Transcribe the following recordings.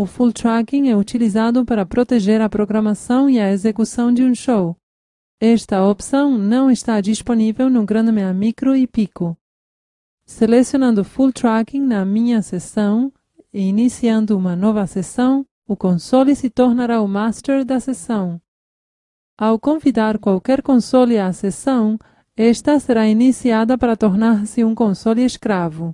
O full tracking é utilizado para proteger a programação e a execução de um show. Esta opção não está disponível no GrandMea Micro e Pico. Selecionando Full Tracking na minha sessão e iniciando uma nova sessão, o console se tornará o master da sessão. Ao convidar qualquer console à sessão, esta será iniciada para tornar-se um console escravo.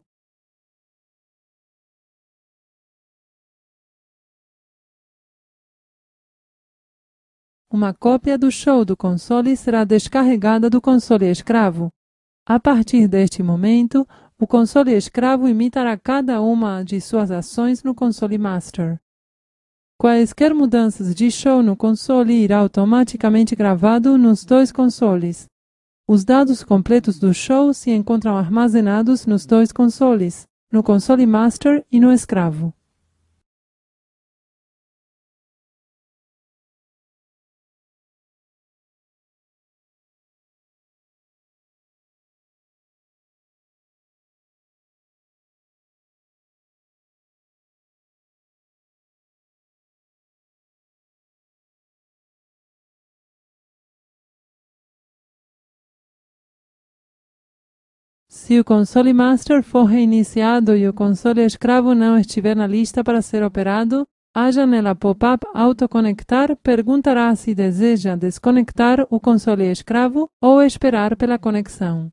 Uma cópia do show do console será descarregada do console escravo. A partir deste momento, o console escravo imitará cada uma de suas ações no console master. Quaisquer mudanças de show no console irá automaticamente gravado nos dois consoles. Os dados completos do show se encontram armazenados nos dois consoles, no console master e no escravo. Se o console master for reiniciado e o console escravo não estiver na lista para ser operado, a janela pop-up Autoconectar perguntará se deseja desconectar o console escravo ou esperar pela conexão.